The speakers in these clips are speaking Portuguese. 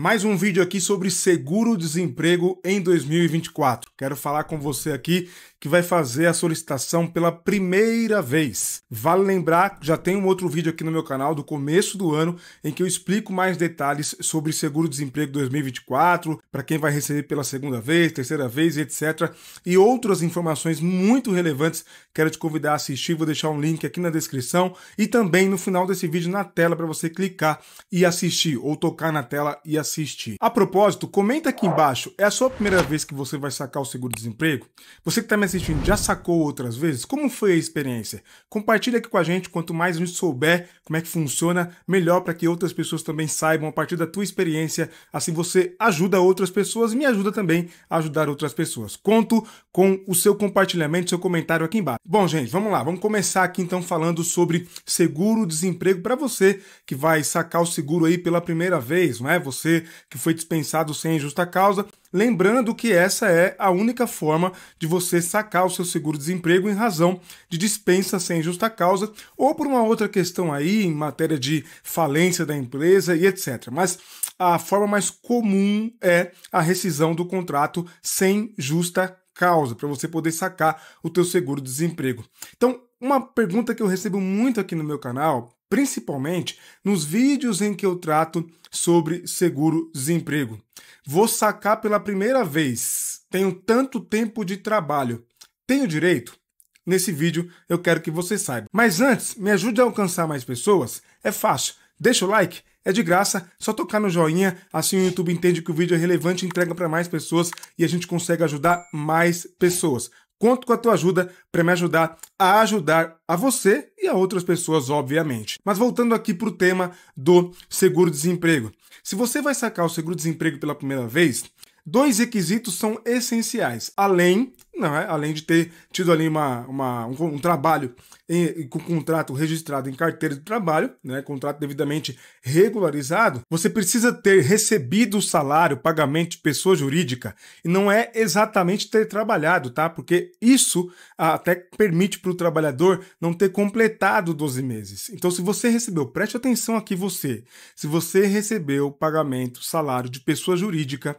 Mais um vídeo aqui sobre seguro-desemprego em 2024. Quero falar com você aqui que vai fazer a solicitação pela primeira vez. Vale lembrar que já tem um outro vídeo aqui no meu canal do começo do ano em que eu explico mais detalhes sobre seguro-desemprego 2024, para quem vai receber pela segunda vez, terceira vez, etc. E outras informações muito relevantes. Quero te convidar a assistir, vou deixar um link aqui na descrição e também no final desse vídeo na tela para você clicar e assistir ou tocar na tela e assistir assistir. A propósito, comenta aqui embaixo, é a sua primeira vez que você vai sacar o seguro-desemprego? Você que está me assistindo já sacou outras vezes? Como foi a experiência? Compartilha aqui com a gente, quanto mais a gente souber como é que funciona, melhor para que outras pessoas também saibam a partir da tua experiência, assim você ajuda outras pessoas e me ajuda também a ajudar outras pessoas. Conto com o seu compartilhamento, seu comentário aqui embaixo. Bom, gente, vamos lá, vamos começar aqui então falando sobre seguro-desemprego para você que vai sacar o seguro aí pela primeira vez, não é? Você que foi dispensado sem justa causa, lembrando que essa é a única forma de você sacar o seu seguro-desemprego em razão de dispensa sem justa causa ou por uma outra questão aí em matéria de falência da empresa e etc. Mas a forma mais comum é a rescisão do contrato sem justa causa, para você poder sacar o teu seguro-desemprego. Então, uma pergunta que eu recebo muito aqui no meu canal principalmente nos vídeos em que eu trato sobre seguro-desemprego. Vou sacar pela primeira vez. Tenho tanto tempo de trabalho. Tenho direito? Nesse vídeo eu quero que você saiba. Mas antes, me ajude a alcançar mais pessoas? É fácil. Deixa o like, é de graça, só tocar no joinha, assim o YouTube entende que o vídeo é relevante, entrega para mais pessoas e a gente consegue ajudar mais pessoas. Conto com a tua ajuda para me ajudar a ajudar a você e a outras pessoas, obviamente. Mas voltando aqui para o tema do seguro-desemprego. Se você vai sacar o seguro-desemprego pela primeira vez, dois requisitos são essenciais. Além, não é? além de ter tido ali uma, uma um, um, trabalho em, com contrato registrado em carteira de trabalho, né? contrato devidamente regularizado, você precisa ter recebido o salário, pagamento de pessoa jurídica. E não é exatamente ter trabalhado, tá? Porque isso até permite para o trabalhador não ter completado 12 meses. Então, se você recebeu, preste atenção aqui você, se você recebeu pagamento, salário de pessoa jurídica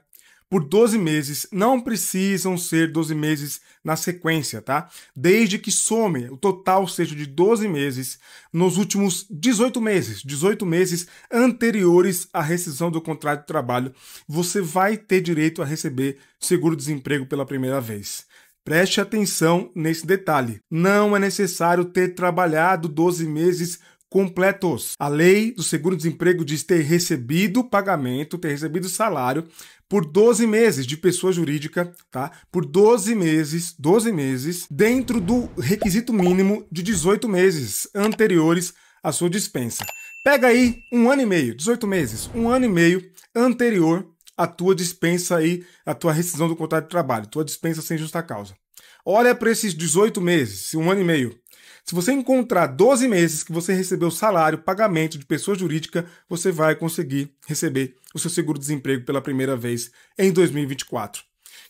por 12 meses. Não precisam ser 12 meses na sequência, tá? Desde que some o total seja de 12 meses nos últimos 18 meses, 18 meses anteriores à rescisão do contrato de trabalho, você vai ter direito a receber seguro-desemprego pela primeira vez. Preste atenção nesse detalhe. Não é necessário ter trabalhado 12 meses completos. A lei do seguro-desemprego diz ter recebido pagamento, ter recebido salário por 12 meses de pessoa jurídica, tá? Por 12 meses, 12 meses, dentro do requisito mínimo de 18 meses anteriores à sua dispensa. Pega aí um ano e meio, 18 meses, um ano e meio anterior à tua dispensa aí, à tua rescisão do contrato de trabalho, tua dispensa sem justa causa. Olha para esses 18 meses, um ano e meio. Se você encontrar 12 meses que você recebeu salário, pagamento de pessoa jurídica, você vai conseguir receber o seu seguro-desemprego pela primeira vez em 2024.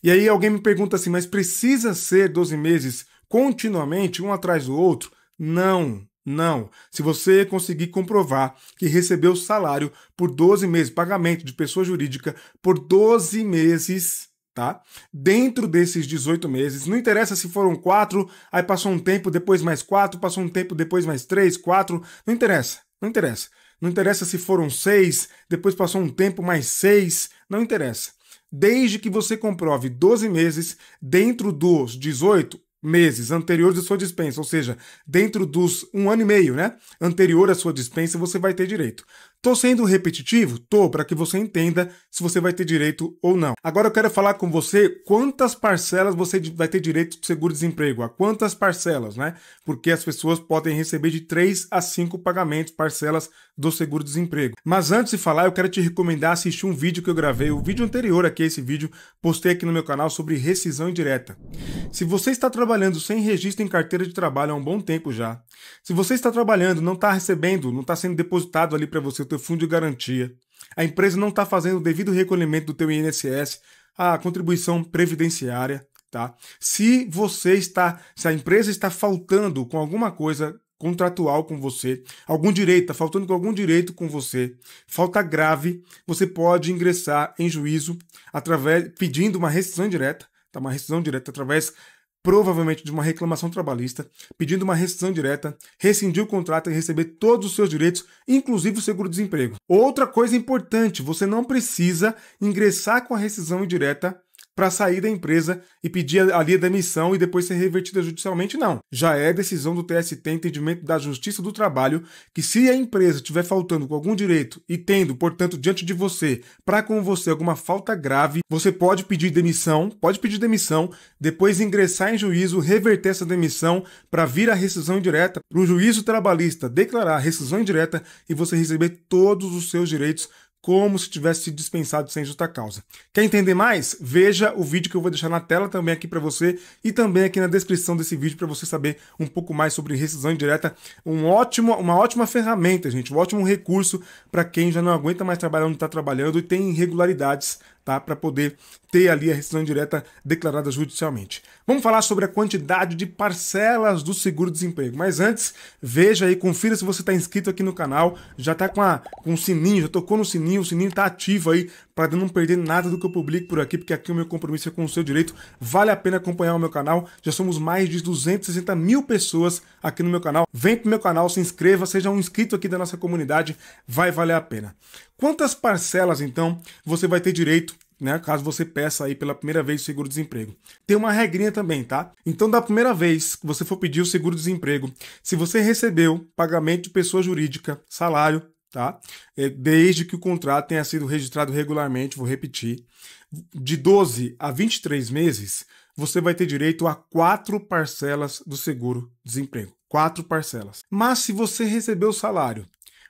E aí alguém me pergunta assim, mas precisa ser 12 meses continuamente, um atrás do outro? Não, não. Se você conseguir comprovar que recebeu salário por 12 meses, pagamento de pessoa jurídica por 12 meses, tá? Dentro desses 18 meses, não interessa se foram quatro, aí passou um tempo, depois mais quatro, passou um tempo, depois mais três, quatro, não interessa, não interessa. Não interessa se foram seis, depois passou um tempo, mais seis, não interessa. Desde que você comprove 12 meses dentro dos 18 meses anteriores à sua dispensa, ou seja, dentro dos um ano e meio, né? Anterior à sua dispensa, você vai ter direito. Tô sendo repetitivo? Tô, para que você entenda se você vai ter direito ou não. Agora eu quero falar com você quantas parcelas você vai ter direito de seguro-desemprego, a quantas parcelas, né? Porque as pessoas podem receber de 3 a 5 pagamentos, parcelas do seguro-desemprego. Mas antes de falar, eu quero te recomendar assistir um vídeo que eu gravei, o vídeo anterior aqui, esse vídeo, postei aqui no meu canal sobre rescisão indireta. Se você está trabalhando sem registro em carteira de trabalho há um bom tempo já, se você está trabalhando, não está recebendo, não está sendo depositado ali para você teu fundo de garantia, a empresa não está fazendo o devido recolhimento do teu INSS, a contribuição previdenciária, tá? Se você está, se a empresa está faltando com alguma coisa contratual com você, algum direito, está faltando com algum direito com você, falta grave, você pode ingressar em juízo através pedindo uma rescisão direta, tá? Uma rescisão direta através provavelmente de uma reclamação trabalhista, pedindo uma rescisão direta, rescindir o contrato e receber todos os seus direitos, inclusive o seguro-desemprego. Outra coisa importante, você não precisa ingressar com a rescisão indireta para sair da empresa e pedir ali a demissão e depois ser revertida judicialmente, não. Já é decisão do TST, entendimento da Justiça do Trabalho, que se a empresa estiver faltando com algum direito e tendo, portanto, diante de você, para com você alguma falta grave, você pode pedir demissão, pode pedir demissão, depois ingressar em juízo, reverter essa demissão para vir a rescisão indireta, para o juízo trabalhista declarar rescisão indireta e você receber todos os seus direitos como se tivesse sido dispensado sem justa causa. Quer entender mais? Veja o vídeo que eu vou deixar na tela também aqui para você e também aqui na descrição desse vídeo para você saber um pouco mais sobre rescisão indireta, um ótimo, uma ótima ferramenta, gente, um ótimo recurso para quem já não aguenta mais trabalhar onde está trabalhando e tem irregularidades tá? Para poder ter ali a rescisão direta declarada judicialmente. Vamos falar sobre a quantidade de parcelas do seguro-desemprego. Mas antes, veja aí, confira se você está inscrito aqui no canal, já está com, com o sininho, já tocou no sininho, o sininho está ativo aí para não perder nada do que eu publico por aqui, porque aqui o meu compromisso é com o seu direito. Vale a pena acompanhar o meu canal. Já somos mais de 260 mil pessoas aqui no meu canal. Vem pro meu canal, se inscreva, seja um inscrito aqui da nossa comunidade, vai valer a pena. Quantas parcelas, então, você vai ter direito né, caso você peça aí pela primeira vez o seguro-desemprego. Tem uma regrinha também, tá? Então, da primeira vez que você for pedir o seguro-desemprego, se você recebeu pagamento de pessoa jurídica, salário, tá? É, desde que o contrato tenha sido registrado regularmente, vou repetir, de 12 a 23 meses, você vai ter direito a quatro parcelas do seguro-desemprego. Quatro parcelas. Mas se você recebeu o salário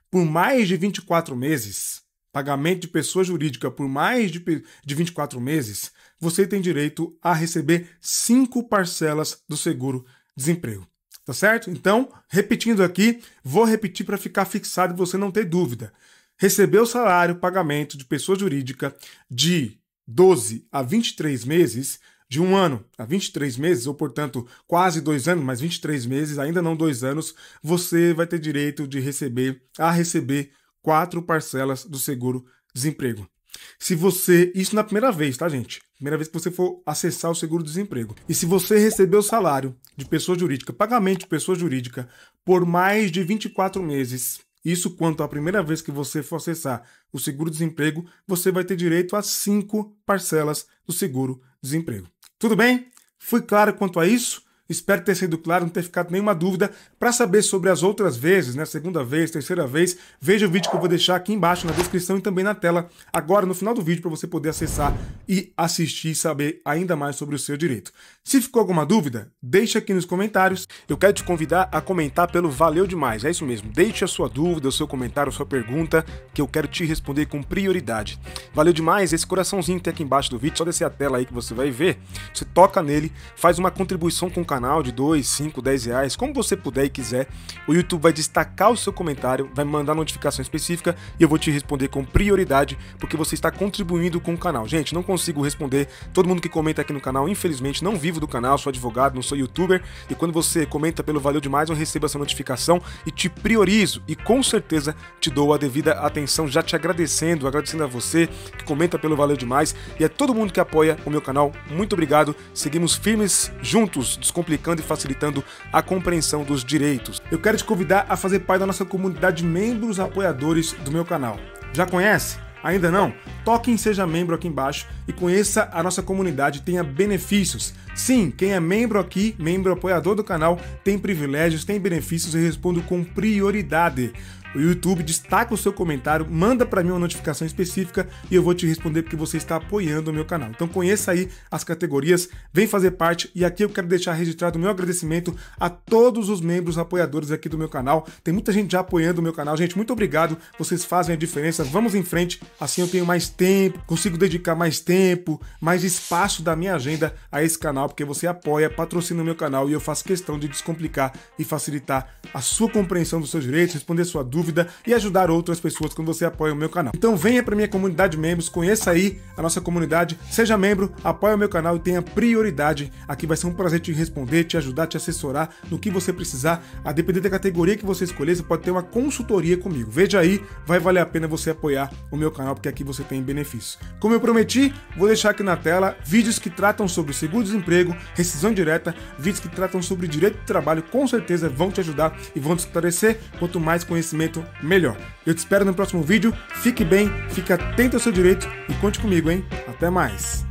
por mais de 24 meses, pagamento de pessoa jurídica por mais de, de 24 meses, você tem direito a receber cinco parcelas do seguro-desemprego. Tá certo? Então, repetindo aqui, vou repetir para ficar fixado e você não ter dúvida. Recebeu salário, pagamento de pessoa jurídica de 12 a 23 meses, de um ano a 23 meses, ou portanto quase dois anos, mas 23 meses, ainda não dois anos, você vai ter direito de receber a receber quatro parcelas do seguro desemprego. Se você. Isso na primeira vez, tá, gente? Primeira vez que você for acessar o seguro-desemprego. E se você recebeu salário de pessoa jurídica, pagamento de pessoa jurídica, por mais de 24 meses, isso quanto à primeira vez que você for acessar o seguro-desemprego, você vai ter direito a cinco parcelas do seguro-desemprego. Tudo bem? Fui claro quanto a isso? Espero ter sido claro, não ter ficado nenhuma dúvida. Para saber sobre as outras vezes, né, segunda vez, terceira vez, veja o vídeo que eu vou deixar aqui embaixo na descrição e também na tela agora no final do vídeo para você poder acessar e assistir e saber ainda mais sobre o seu direito. Se ficou alguma dúvida, deixa aqui nos comentários. Eu quero te convidar a comentar pelo Valeu Demais, é isso mesmo. Deixe a sua dúvida, o seu comentário, a sua pergunta, que eu quero te responder com prioridade. Valeu demais, esse coraçãozinho que tem aqui embaixo do vídeo, só descer a tela aí que você vai ver, você toca nele, faz uma contribuição com o canal canal de 2, 5, 10 reais, como você puder e quiser. O YouTube vai destacar o seu comentário, vai mandar notificação específica e eu vou te responder com prioridade, porque você está contribuindo com o canal. Gente, não consigo responder todo mundo que comenta aqui no canal, infelizmente não vivo do canal, sou advogado, não sou youtuber, e quando você comenta pelo Valeu Demais, eu recebo essa notificação e te priorizo e com certeza te dou a devida atenção, já te agradecendo, agradecendo a você que comenta pelo Valeu Demais e a todo mundo que apoia o meu canal. Muito obrigado, seguimos firmes juntos, descomplicados explicando e facilitando a compreensão dos direitos. Eu quero te convidar a fazer parte da nossa comunidade de membros apoiadores do meu canal. Já conhece? Ainda não? Toque em Seja Membro aqui embaixo e conheça a nossa comunidade, tenha benefícios Sim, quem é membro aqui, membro apoiador do canal, tem privilégios, tem benefícios e respondo com prioridade. O YouTube destaca o seu comentário, manda para mim uma notificação específica e eu vou te responder porque você está apoiando o meu canal. Então conheça aí as categorias, vem fazer parte e aqui eu quero deixar registrado o meu agradecimento a todos os membros apoiadores aqui do meu canal. Tem muita gente já apoiando o meu canal. Gente, muito obrigado. Vocês fazem a diferença. Vamos em frente. Assim eu tenho mais tempo, consigo dedicar mais tempo, mais espaço da minha agenda a esse canal porque você apoia, patrocina o meu canal e eu faço questão de descomplicar e facilitar a sua compreensão dos seus direitos, responder sua dúvida e ajudar outras pessoas quando você apoia o meu canal. Então venha para minha comunidade de membros, conheça aí a nossa comunidade, seja membro, apoie o meu canal e tenha prioridade. Aqui vai ser um prazer te responder, te ajudar, te assessorar no que você precisar. A depender da categoria que você escolher, você pode ter uma consultoria comigo. Veja aí, vai valer a pena você apoiar o meu canal porque aqui você tem benefícios. Como eu prometi, vou deixar aqui na tela vídeos que tratam sobre seguro-desemprego emprego, rescisão direta, vídeos que tratam sobre direito do trabalho com certeza vão te ajudar e vão te esclarecer. Quanto mais conhecimento, melhor. Eu te espero no próximo vídeo. Fique bem, fique atento ao seu direito e conte comigo, hein? Até mais!